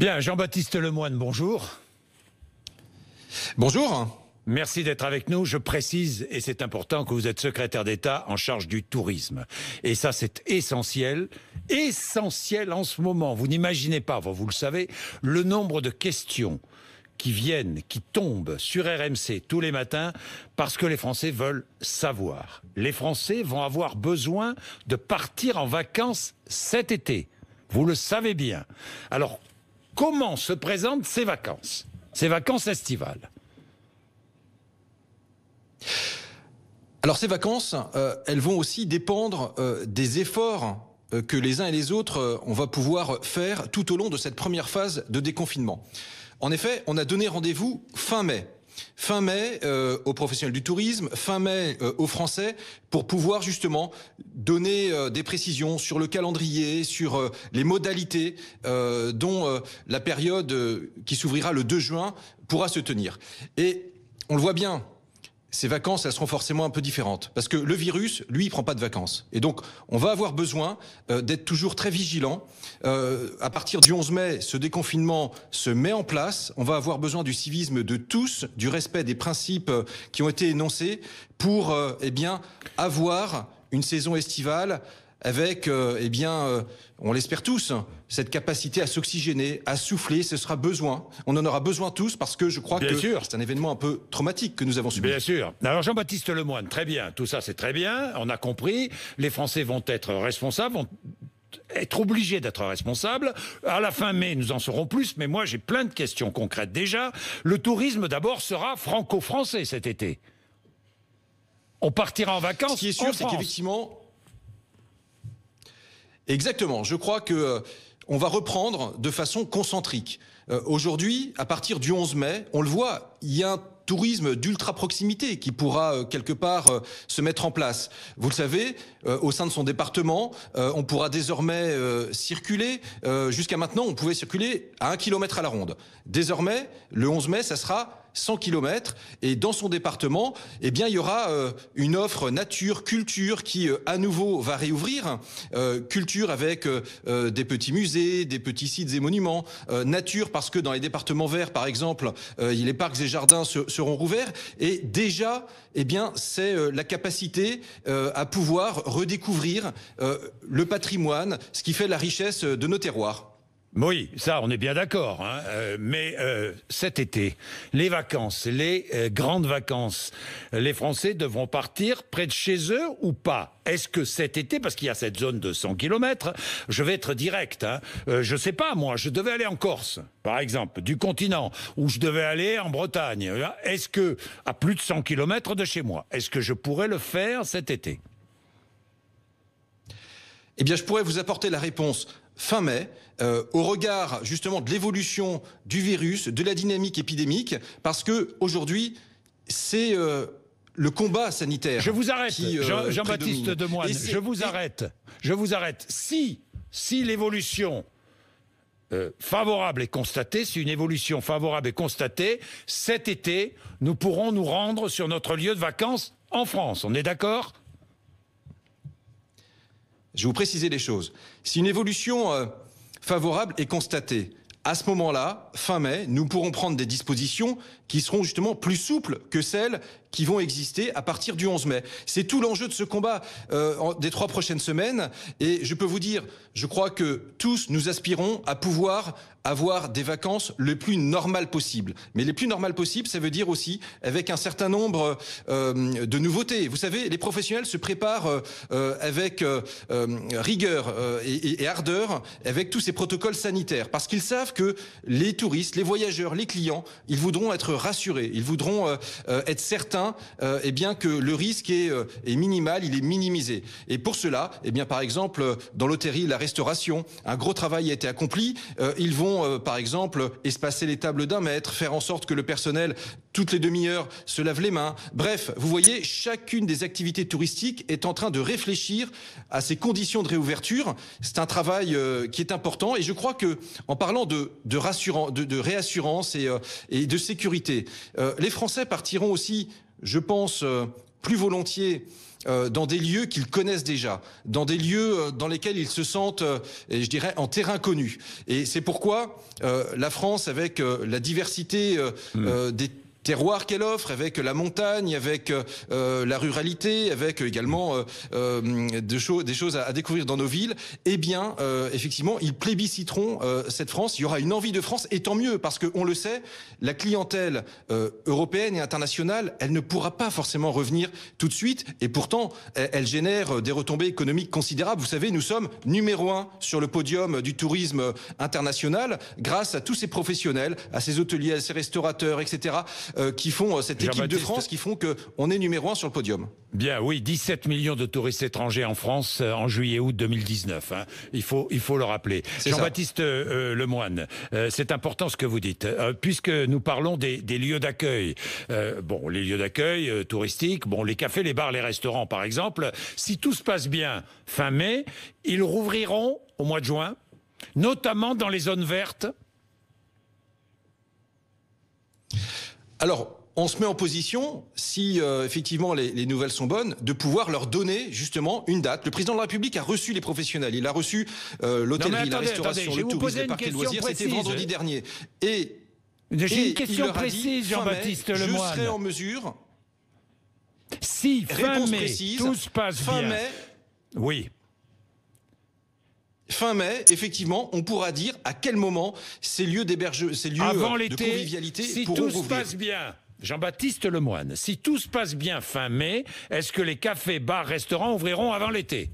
Bien, Jean-Baptiste Lemoine, bonjour. Bonjour. Merci d'être avec nous. Je précise, et c'est important, que vous êtes secrétaire d'État en charge du tourisme. Et ça, c'est essentiel, essentiel en ce moment. Vous n'imaginez pas, vous le savez, le nombre de questions qui viennent, qui tombent sur RMC tous les matins parce que les Français veulent savoir. Les Français vont avoir besoin de partir en vacances cet été. Vous le savez bien. Alors, comment se présentent ces vacances, ces vacances estivales. Alors ces vacances, euh, elles vont aussi dépendre euh, des efforts euh, que les uns et les autres, on va pouvoir faire tout au long de cette première phase de déconfinement. En effet, on a donné rendez-vous fin mai Fin mai euh, aux professionnels du tourisme, fin mai euh, aux Français, pour pouvoir justement donner euh, des précisions sur le calendrier, sur les modalités dont la période qui s'ouvrira le 2 juin pourra se tenir. Et on le voit bien, ces vacances, elles seront forcément un peu différentes. Parce que le virus, lui, il prend pas de vacances. Et donc, on va avoir besoin euh, d'être toujours très vigilant. Euh, à partir du 11 mai, ce déconfinement se met en place. On va avoir besoin du civisme de tous, du respect des principes euh, qui ont été énoncés pour, eh bien, avoir une saison estivale avec, euh, eh bien, euh, on l'espère tous, cette capacité à s'oxygéner, à souffler, ce sera besoin. On en aura besoin tous parce que je crois bien que c'est un événement un peu traumatique que nous avons subi. Bien sûr. Alors Jean-Baptiste Lemoine, très bien, tout ça c'est très bien, on a compris, les Français vont être responsables, vont être obligés d'être responsables. À la fin mai, nous en saurons plus, mais moi j'ai plein de questions concrètes déjà. Le tourisme d'abord sera franco-français cet été. On partira en vacances. Ce qui est sûr, c'est qu'effectivement, Exactement. Je crois que euh, on va reprendre de façon concentrique. Euh, aujourd'hui, à partir du 11 mai, on le voit, il y a un tourisme d'ultra proximité qui pourra euh, quelque part se mettre en place. Vous le savez, au sein de son département, on pourra désormais circuler. Jusqu'à maintenant, on pouvait circuler à un kilomètre à la ronde. Désormais, le 11 mai, ça sera 100 km. Et dans son département, eh bien, il y aura euh, une offre nature, culture qui euh, à nouveau va réouvrir. Euh, culture avec des petits musées, des petits sites et monuments. nature parce que dans les départements verts, par exemple, les parcs et jardins seront rouverts. Et déjà, eh bien, c'est la capacité à pouvoir redécouvrir le patrimoine, ce qui fait la richesse de nos terroirs. Oui, ça, on est bien d'accord. Hein. Euh, mais euh, cet été, les vacances, les euh, grandes vacances, les Français devront partir près de chez eux ou pas Est-ce que cet été, parce qu'il y a cette zone de 100 km, je vais être direct, Je hein, je sais pas moi, je devais aller en Corse, par exemple, du continent, ou je devais aller en Bretagne. Est-ce que, à plus de 100 km de chez moi, est-ce que je pourrais le faire cet été eh bien, je pourrais vous apporter la réponse fin mai, euh, au regard justement de l'évolution du virus, de la dynamique épidémique, parce que aujourd'hui, c'est euh, le combat sanitaire. Je vous arrête, euh, Jean-Baptiste Je vous arrête. Je vous arrête. Si, si l'évolution favorable est constatée, si une évolution favorable est constatée, cet été, nous pourrons nous rendre sur notre lieu de vacances en France. On est d'accord je vais vous préciser les choses. Si une évolution euh, favorable est constatée, à ce moment-là, fin mai, nous pourrons prendre des dispositions qui seront justement plus souples que celles qui vont exister à partir du 11 mai. C'est tout l'enjeu de ce combat euh, des trois prochaines semaines. Et je peux vous dire, je crois que tous nous aspirons à pouvoir avoir des vacances le plus normales possible. Mais les plus normales possibles, ça veut dire aussi avec un certain nombre euh, de nouveautés. Vous savez, les professionnels se préparent euh, euh, avec rigueur et, ardeur avec tous ces protocoles sanitaires parce qu'ils savent que les touristes, les voyageurs, les clients, ils voudront être rassurés, ils voudront être certains et eh bien que le risque est, minimal, il est minimisé. Et pour cela, eh bien par exemple dans l'hôtellerie, la restauration, un gros travail a été accompli, ils vont euh, par exemple, espacer les tables d'un mètre, faire en sorte que le personnel, toutes les demi-heures, se lave les mains. Bref, vous voyez, chacune des activités touristiques est en train de réfléchir à ces conditions de réouverture. C'est un travail euh, qui est important et je crois que, en parlant de, de, réassurance euh, et, de sécurité, les Français partiront aussi, je pense, plus volontiers euh, dans des lieux qu'ils connaissent déjà, dans des lieux euh, dans lesquels ils se sentent, euh, je dirais, en terrain connu. Et c'est pourquoi la France, avec la diversité hmm. des terroir qu'elle offre, avec la montagne, avec euh, euh, la ruralité, avec également euh, des choses à, découvrir dans nos villes, eh bien, effectivement, ils plébisciteront cette France. Il y aura une envie de France, et tant mieux, parce que, on le sait, la clientèle européenne et internationale, elle ne pourra pas forcément revenir tout de suite, et pourtant, elle, elle génère des retombées économiques considérables. Vous savez, nous sommes numéro un sur le podium du tourisme international grâce à tous ces professionnels, à ces hôteliers, à ces restaurateurs, etc. Euh, qui font euh, cette équipe de France, qui font que on est numéro un sur le podium. Bien, oui, 17 millions de touristes étrangers en France euh, en juillet-août 2019. Hein. Il faut, il faut le rappeler. Jean-Baptiste Lemoyne, c'est important ce que vous dites, puisque nous parlons des, des lieux d'accueil. bon, les lieux d'accueil touristiques, bon, les cafés, les bars, les restaurants, par exemple. Si tout se passe bien fin mai, ils rouvriront au mois de juin, notamment dans les zones vertes. Alors, on se met en position, si euh, effectivement les, nouvelles sont bonnes, de pouvoir leur donner justement une date. Le président de la République a reçu les professionnels. Il a reçu euh, l'hôtellerie, la restauration, le tourisme, le parc et loisirs. C'était vendredi dernier. Et j'ai une question précise, Jean-Baptiste Je serai en mesure. Si fin mai, tout passe bien. Oui fin mai, effectivement, on pourra dire à quel moment ces lieux d'hébergement, ces lieux Avant de convivialité si tout se passe bien. Jean-Baptiste Lemoine, si tout se passe bien fin mai, est-ce que les cafés, bars, restaurants ouvriront avant l'été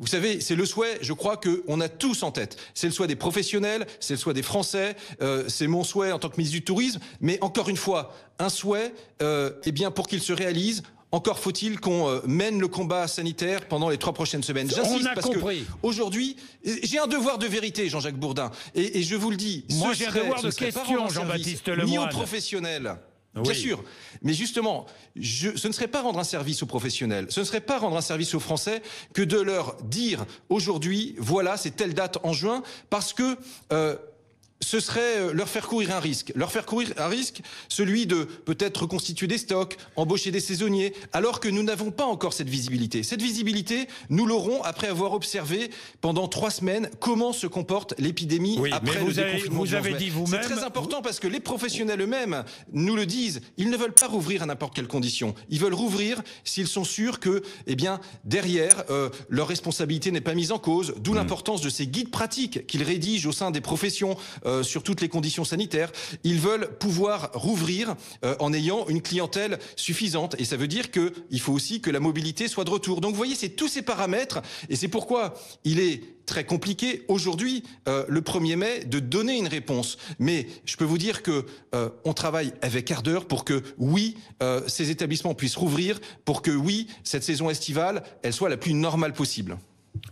vous savez, c'est le souhait, je crois, qu'on a tous en tête. C'est le souhait des professionnels, c'est le souhait des Français, euh, c'est mon souhait en tant que ministre du Tourisme. Mais encore une fois, un souhait, euh, eh bien, pour qu'il se réalise, encore faut-il qu'on euh, mène le combat sanitaire pendant les trois prochaines semaines. J'insiste parce compris. que aujourd'hui, j'ai un devoir de vérité, Jean-Jacques Bourdin, et, je vous le dis. Moi, j'ai un devoir de question, Jean-Baptiste Lemoyne. Ni aux professionnels. Bien sûr. Mais justement, ce ne serait pas rendre un service aux professionnels, ce ne serait pas rendre un service aux Français que de leur dire aujourd'hui, voilà, c'est telle date en juin, parce que euh, ce serait euh, leur faire courir un risque. Leur faire courir un risque, celui de peut-être reconstituer des stocks, embaucher des saisonniers, alors que nous n'avons pas encore cette visibilité. Cette visibilité, nous l'aurons après avoir observé pendant trois semaines comment se comporte l'épidémie après dit vous-même. C'est très important parce que les professionnels eux-mêmes nous le disent. Ils ne veulent pas rouvrir à n'importe quelle condition. Ils veulent rouvrir s'ils sont sûrs que, eh bien, derrière, euh, leur responsabilité n'est pas mise en cause. D'où mm. l'importance de ces guides pratiques qu'ils rédigent au sein des professions. Euh, sur toutes les conditions sanitaires. Ils veulent pouvoir rouvrir euh, en ayant une clientèle suffisante. Et ça veut dire qu'il faut aussi que la mobilité soit de retour. Donc vous voyez, c'est tous ces paramètres. Et c'est pourquoi il est très compliqué aujourd'hui, euh, le 1er mai, de donner une réponse. Mais je peux vous dire que on travaille avec ardeur pour que oui, ces établissements puissent rouvrir, pour que oui, cette saison estivale, elle soit la plus normale possible.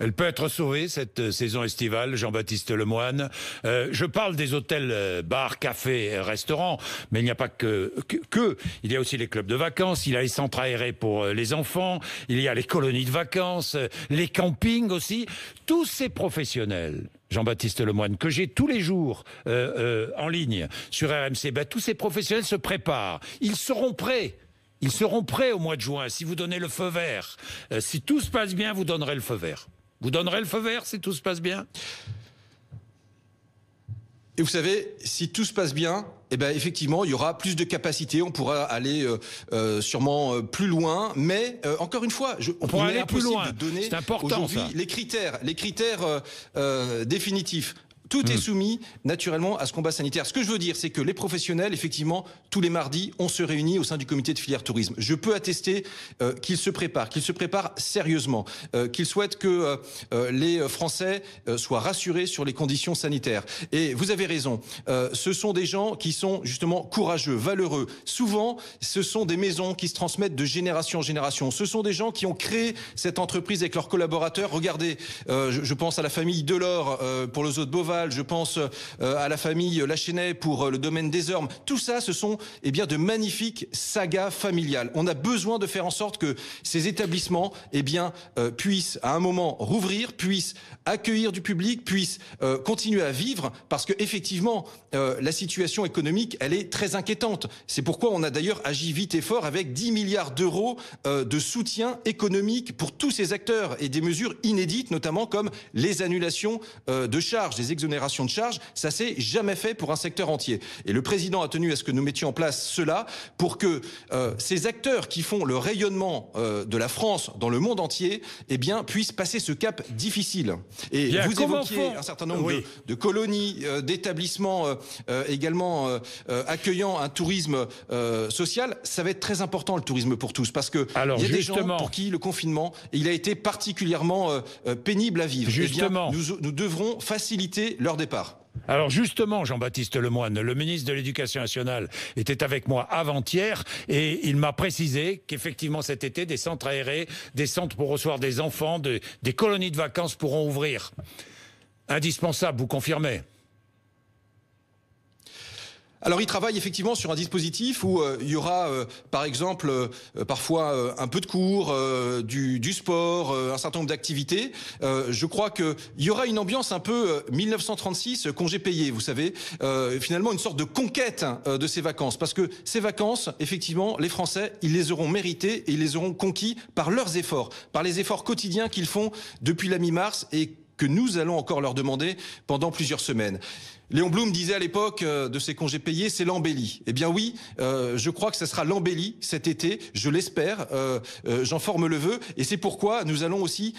Elle peut être sauvée cette euh, saison estivale, Jean-Baptiste Lemoine. Euh, je parle des hôtels, euh, bars, cafés, restaurants, mais il n'y a pas que, que, Il y a aussi les clubs de vacances, il y a les centres aérés pour les enfants, il y a les colonies de vacances, les campings aussi. Tous ces professionnels Jean-Baptiste Lemoine, que j'ai tous les jours en ligne sur RMC, ben, tous ces professionnels se préparent. Ils seront prêts. Ils seront prêts au mois de juin si vous donnez le feu vert. si tout se passe bien, vous donnerez le feu vert. Vous donnerez le feu vert si tout se passe bien et vous savez, si tout se passe bien, eh ben, effectivement, il y aura plus de capacité, on pourra aller euh, euh, sûrement euh, plus loin. Mais encore une fois, on pourra aller plus loin. De donner aujourd'hui les critères, les critères définitifs. Tout est hmm. soumis naturellement à ce combat sanitaire. Ce que je veux dire, c'est que les professionnels, effectivement, tous les mardis, on se réunit au sein du comité de filière tourisme. Je peux attester euh, qu'ils se préparent, qu'ils se préparent sérieusement, euh, qu'ils souhaitent que euh, les Français soient rassurés sur les conditions sanitaires. Et vous avez raison, ce sont des gens qui sont justement courageux, valeureux. Souvent, ce sont des maisons qui se transmettent de génération en génération. Ce sont des gens qui ont créé cette entreprise avec leurs collaborateurs. Regardez, je, pense à la famille Delors pour le zoo de Beauvais je pense euh, à la famille Lachenay pour euh, le domaine des Ormes. Tout ça, ce sont eh bien, de magnifiques sagas familiales. On a besoin de faire en sorte que ces établissements eh bien, euh, puissent à un moment rouvrir, puissent accueillir du public, puissent continuer à vivre, parce que effectivement, la situation économique, elle est très inquiétante. C'est pourquoi on a d'ailleurs agi vite et fort avec 10 milliards d'euros de soutien économique pour tous ces acteurs et des mesures inédites, notamment comme les annulations de charges, des exonérations exonération de charges, ça s'est jamais fait pour un secteur entier. Et le président a tenu à ce que nous mettions en place cela pour que euh, ces acteurs qui font le rayonnement euh, de la France dans le monde entier, eh bien, puissent passer ce cap difficile. Et vous évoquiez un certain nombre de, colonies, euh, d'établissements également accueillant un tourisme social. Ça va être très important le tourisme pour tous parce que il y a des gens pour qui le confinement, il a été particulièrement pénible à vivre. Eh justement, nous, nous devrons faciliter leur départ. Alors justement, Jean-Baptiste Lemoine le ministre de l'Éducation nationale, était avec moi avant-hier et il m'a précisé qu'effectivement cet été, des centres aérés, des centres pour recevoir des enfants, des colonies de vacances pourront ouvrir. Indispensable, vous confirmez alors il travaille effectivement sur un dispositif où euh, il y aura euh, par exemple euh, parfois un peu de cours, du, sport, un certain nombre d'activités. je crois qu'il y aura une ambiance un peu 1936 congé payé, vous savez, finalement une sorte de conquête de ces vacances. Parce que ces vacances, effectivement, les Français, ils les auront méritées et ils les auront conquis par leurs efforts, par les efforts quotidiens qu'ils font depuis la mi-mars et que nous allons encore leur demander pendant plusieurs semaines. Léon Blum disait à l'époque euh, de ses congés payés, c'est l'embellie. Eh bien oui, euh, je crois que ça sera l'embellie cet été, je l'espère, euh, j'en forme le vœu, et c'est pourquoi nous allons aussi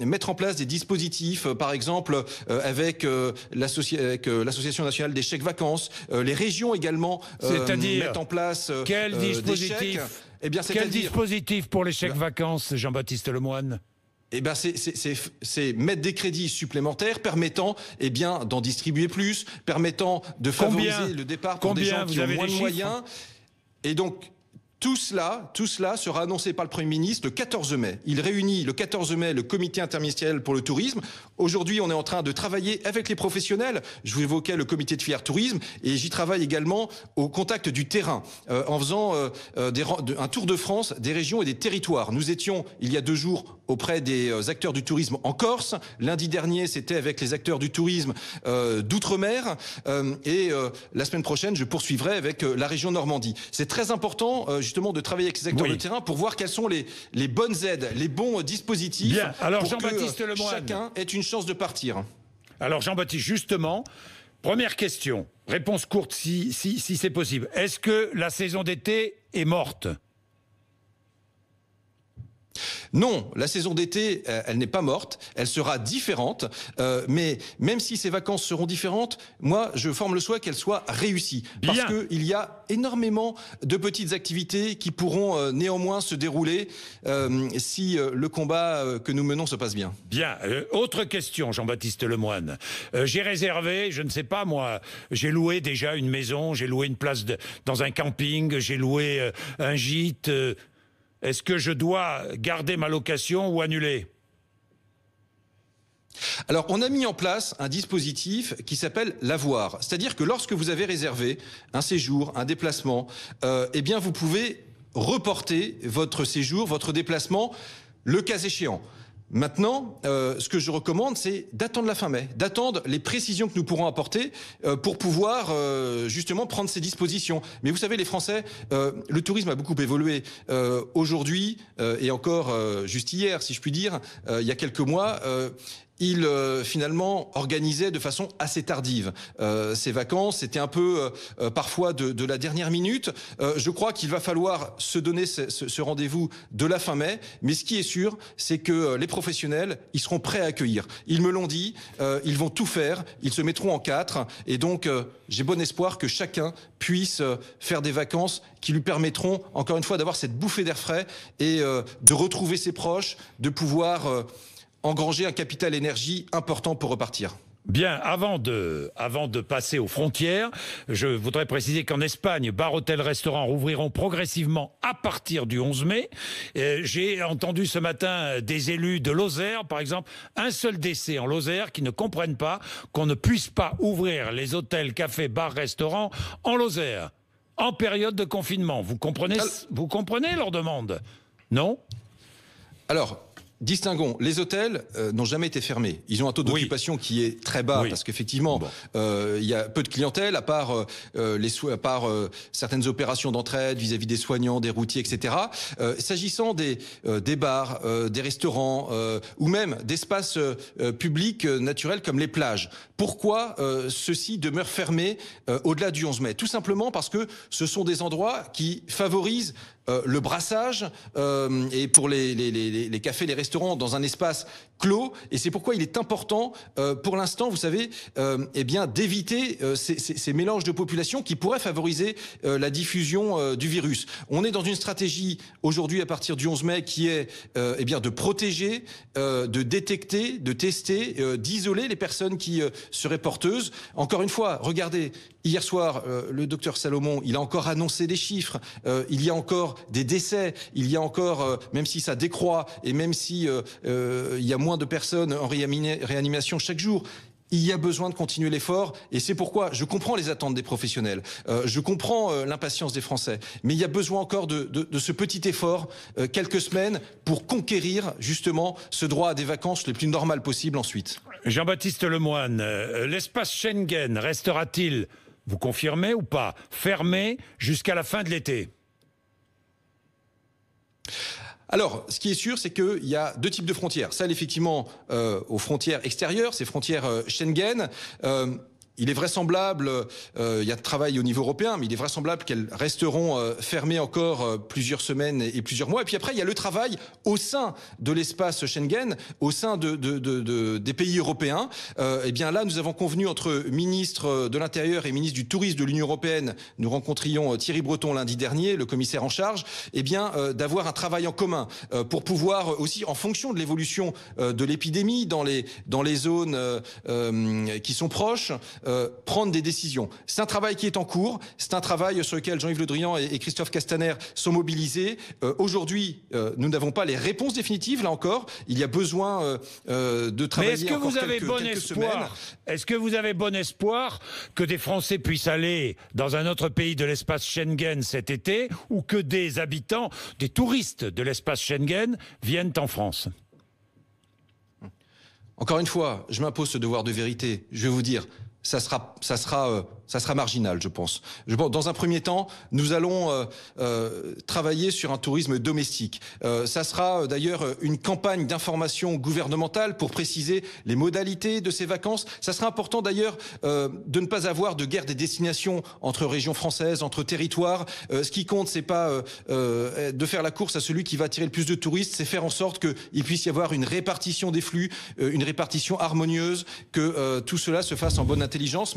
mettre en place des dispositifs, par exemple avec l'Association nationale des chèques vacances, les régions également mettent en place des chèques. Eh quel dispositif pour les chèques eh vacances, Jean-Baptiste Lemoine eh ben c'est mettre des crédits supplémentaires permettant eh bien d'en distribuer plus, permettant de favoriser le départ pour des gens qui ont moins de moyens. Et donc tout cela, tout cela sera annoncé par le Premier ministre le 14 mai. Il réunit le 14 mai le comité interministériel pour le tourisme. Aujourd'hui, on est en train de travailler avec les professionnels. Je vous évoquais le comité de filière tourisme et j'y travaille également au contact du terrain euh, en faisant euh, euh, un tour de France des régions et des territoires. Nous étions il y a deux jours auprès des acteurs du tourisme en Corse. Lundi dernier, c'était avec les acteurs du tourisme d'outre-mer et la semaine prochaine, je poursuivrai avec la région Normandie. C'est très important justement de travailler avec ces acteurs de terrain pour voir quelles sont les, bonnes aides, les bons euh, dispositifs Alors, Jean -Baptiste que chacun ait une chance de partir. Alors Jean-Baptiste, justement, première question, réponse courte si c'est possible. Est-ce que la saison d'été est morte non, la saison d'été, euh, elle n'est pas morte, elle sera différente, euh, mais même si ces vacances seront différentes, moi, je forme le souhait qu'elles soient réussies, parce qu'il y a énormément de petites activités qui pourront euh, néanmoins se dérouler si le combat que nous menons se passe bien. Bien. autre question, Jean-Baptiste Lemoine. j'ai réservé, je ne sais pas moi, j'ai loué déjà une maison, j'ai loué une place dans un camping, j'ai loué un gîte. Est-ce que je dois garder ma location ou annuler alors, on a mis en place un dispositif qui s'appelle l'avoir. C'est-à-dire que lorsque vous avez réservé un séjour, un déplacement, euh, eh bien, vous pouvez reporter votre séjour, votre déplacement, le cas échéant. Maintenant, euh, ce que je recommande, c'est d'attendre la fin mai, d'attendre les précisions que nous pourrons apporter euh, pour pouvoir euh, justement prendre ces dispositions. Mais vous savez, les Français, le tourisme a beaucoup évolué. Aujourd'hui et encore juste hier, si je puis dire, il y a quelques mois, il euh, finalement organisait de façon assez tardive euh, ses vacances. C'était un peu euh, euh, parfois de, la dernière minute. je crois qu'il va falloir se donner ce, ce rendez-vous de la fin mai. Mais ce qui est sûr, c'est que les professionnels, ils seront prêts à accueillir. Ils me l'ont dit, ils vont tout faire, ils se mettront en quatre. Et donc, j'ai bon espoir que chacun puisse faire des vacances qui lui permettront, encore une fois, d'avoir cette bouffée d'air frais et de retrouver ses proches, de pouvoir engranger un capital énergie important pour repartir. Bien, avant de, avant de passer aux frontières, je voudrais préciser qu'en Espagne, bar, hôtels, restaurants rouvriront progressivement à partir du 11 mai. Euh, j'ai entendu ce matin des élus de Lozère, par exemple, un seul décès en Lozère qui ne comprennent pas qu'on ne puisse pas ouvrir les hôtels, cafés, bars, restaurants en Lozère, en période de confinement. Vous comprenez, vous comprenez leur demande Non alors, Distinguons, les hôtels euh, n'ont jamais été fermés. Ils ont un taux d'occupation qui est très bas parce qu'effectivement, euh, il y a peu de clientèle à part euh, les à part certaines opérations d'entraide vis-à-vis des soignants, des routiers, etc. S'agissant des des bars, des restaurants ou même d'espaces publics naturels comme les plages, pourquoi ceux-ci demeurent fermés au-delà du 11 mai Tout simplement parce que ce sont des endroits qui favorisent euh, le brassage euh, et pour les, cafés, les restaurants dans un espace clos. Et c'est pourquoi il est important, euh, pour l'instant, vous savez, euh, eh bien, d'éviter euh, ces, mélanges de populations qui pourraient favoriser la diffusion du virus. On est dans une stratégie aujourd'hui, à partir du 11 mai, qui est eh bien de protéger, de détecter, de tester, d'isoler les personnes qui seraient porteuses. Encore une fois, regardez, Hier soir, le docteur Salomon, il a encore annoncé des chiffres, il y a encore des décès, il y a encore, même si ça décroît et même si il y a moins moins de personnes en réanimation chaque jour. Il y a besoin de continuer l'effort et c'est pourquoi je comprends les attentes des professionnels, euh, je comprends euh, l'impatience des Français, mais il y a besoin encore de, ce petit effort, euh, quelques semaines, pour conquérir justement ce droit à des vacances les plus normales possibles ensuite. Jean-Baptiste Lemoine, l'espace Schengen restera-t-il, vous confirmez ou pas, fermé jusqu'à la fin de l'été alors, ce qui est sûr, c'est qu'il y a deux types de frontières. Celles, effectivement, euh, aux frontières extérieures, ces frontières euh, Schengen. Euh, il est vraisemblable, euh, il y a de travail au niveau européen, mais il est vraisemblable qu'elles resteront euh, fermées encore euh, plusieurs semaines et, plusieurs mois. Et puis après, il y a le travail au sein de l'espace Schengen, au sein de, des pays européens. et eh bien là, nous avons convenu entre ministre de l'Intérieur et ministre du Tourisme de l'Union européenne, nous rencontrions Thierry Breton lundi dernier, le commissaire en charge, et eh bien d'avoir un travail en commun pour pouvoir aussi, en fonction de l'évolution de l'épidémie dans dans les zones qui sont proches, euh, prendre des décisions. C'est un travail qui est en cours, c'est un travail sur lequel Jean-Yves Le Drian et, Christophe Castaner sont mobilisés. Euh, aujourd'hui, euh, nous n'avons pas les réponses définitives, là encore. Il y a besoin de travailler Mais est-ce que vous avez bon Est-ce que vous avez bon espoir que des Français puissent aller dans un autre pays de l'espace Schengen cet été ou que des habitants, des touristes de l'espace Schengen viennent en France encore une fois, je m'impose ce devoir de vérité. Je vais vous dire, ça sera, ça sera, euh, ça sera marginal, je pense. Dans un premier temps, nous allons euh, euh, travailler sur un tourisme domestique. ça sera d'ailleurs une campagne d'information gouvernementale pour préciser les modalités de ces vacances. Ça sera important d'ailleurs de ne pas avoir de guerre des destinations entre régions françaises, entre territoires. ce qui compte, c'est pas de faire la course à celui qui va attirer le plus de touristes, c'est faire en sorte qu'il puisse y avoir une répartition des flux, une répartition harmonieuse, que tout cela se fasse en bonne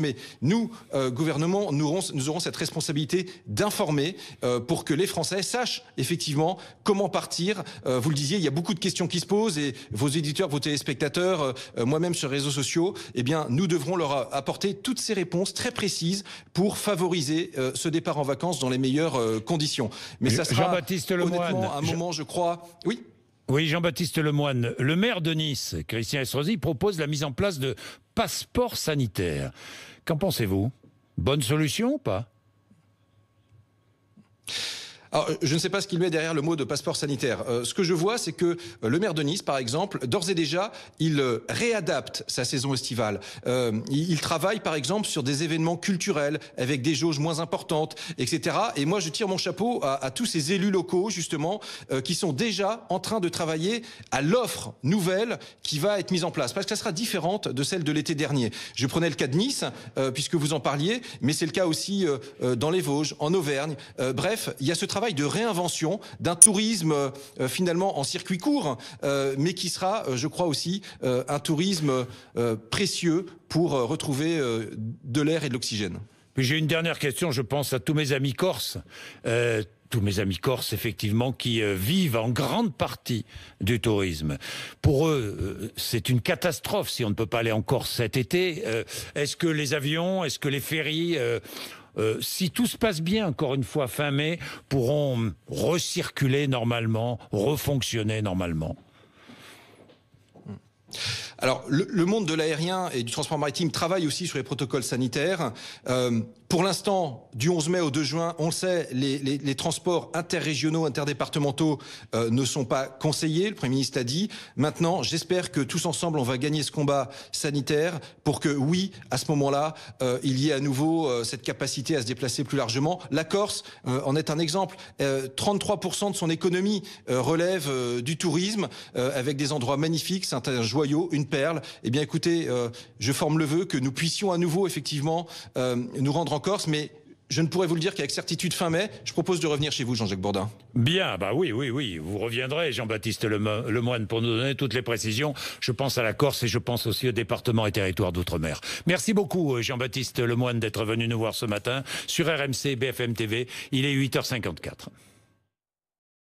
mais nous, euh, gouvernement, nous aurons, cette responsabilité d'informer euh, pour que les Français sachent effectivement comment partir. Euh, vous le disiez, il y a beaucoup de questions qui se posent et vos éditeurs, vos téléspectateurs, moi-même sur les réseaux sociaux, eh bien, nous devrons leur apporter toutes ces réponses très précises pour favoriser ce départ en vacances dans les meilleures conditions. Mais ça sera un moment, je crois. Oui. Oui, Jean-Baptiste Lemoine, le maire de Nice, Christian Estrosi, propose la mise en place de passeports sanitaires. Qu'en pensez-vous Bonne solution ou pas alors, euh, je ne sais pas ce qu'il met derrière le mot de passeport sanitaire. Euh, ce que je vois, c'est que euh, le maire de Nice, par exemple, d'ores et déjà, il réadapte sa saison estivale. il travaille, par exemple, sur des événements culturels avec des jauges moins importantes, etc. Et moi, je tire mon chapeau à, tous ces élus locaux, justement, qui sont déjà en train de travailler à l'offre nouvelle qui va être mise en place, parce que ça sera différente de celle de l'été dernier. Je prenais le cas de Nice, puisque vous en parliez, mais c'est le cas aussi dans les Vosges, en Auvergne. bref, il y a ce travail de réinvention d'un tourisme euh, finalement en circuit court, euh, mais qui sera, euh, je crois aussi, un tourisme précieux pour retrouver de l'air et de l'oxygène. j'ai une dernière question, je pense à tous mes amis corses tous mes amis corses, effectivement, qui vivent en grande partie du tourisme. Pour eux, c'est une catastrophe si on ne peut pas aller en Corse cet été. est-ce que les avions, est-ce que les ferries euh, si tout se passe bien, encore une fois, fin mai, pourront recirculer normalement, refonctionner normalement. Alors, le, monde de l'aérien et du transport maritime travaille aussi sur les protocoles sanitaires. Euh, pour l'instant, du 11 mai au 2 juin, on le sait, les, les, les transports interrégionaux, interdépartementaux euh, ne sont pas conseillés, le Premier ministre l'a dit. Maintenant, j'espère que tous ensemble, on va gagner ce combat sanitaire pour que, oui, à ce moment-là, euh, il y ait à nouveau euh, cette capacité à se déplacer plus largement. La Corse en est un exemple. 33% de son économie relève du tourisme, avec des endroits magnifiques, c'est un joyau, une perle. Eh bien, écoutez, euh, je forme le vœu que nous puissions à nouveau, effectivement, euh, nous rendre en Corse, mais je ne pourrais vous le dire qu'avec certitude fin mai. Je propose de revenir chez vous, Jean-Jacques Bourdin. Bien, bah oui, oui, oui. Vous reviendrez, Jean-Baptiste Lemoine, pour nous donner toutes les précisions. Je pense à la Corse et je pense aussi aux départements et territoires d'outre-mer. Merci beaucoup, euh, Jean-Baptiste Lemoine, d'être venu nous voir ce matin sur RMC BFM TV. Il est 8h54.